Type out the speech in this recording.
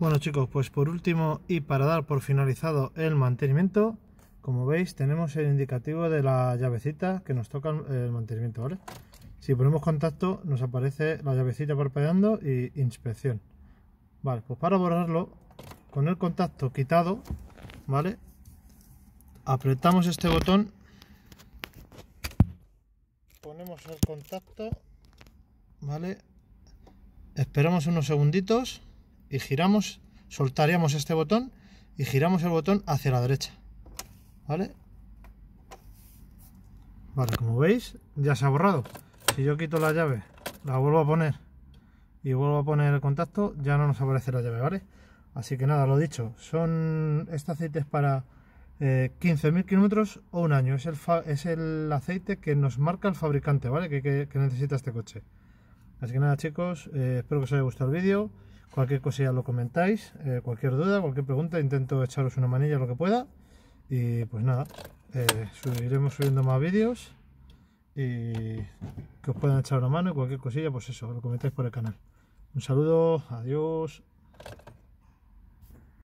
Bueno chicos, pues por último y para dar por finalizado el mantenimiento, como veis tenemos el indicativo de la llavecita que nos toca el mantenimiento, ¿vale? Si ponemos contacto nos aparece la llavecita parpadeando y inspección. Vale, pues para borrarlo, con el contacto quitado, ¿vale? Apretamos este botón, ponemos el contacto, ¿vale? Esperamos unos segunditos y giramos, soltaríamos este botón y giramos el botón hacia la derecha. ¿Vale? Vale, como veis, ya se ha borrado. Si yo quito la llave, la vuelvo a poner y vuelvo a poner el contacto, ya no nos aparece la llave, ¿vale? Así que nada, lo dicho, son este aceite para 15.000 eh, kilómetros o un año. Es el, es el aceite que nos marca el fabricante, ¿vale? Que, necesita este coche. Así que nada chicos, eh, espero que os haya gustado el vídeo. Cualquier cosilla lo comentáis, eh, cualquier duda, cualquier pregunta, intento echaros una manilla lo que pueda. Y pues nada, eh, subiendo más vídeos y que os puedan echar una mano y cualquier cosilla, pues eso, lo comentáis por el canal. Un saludo, adiós.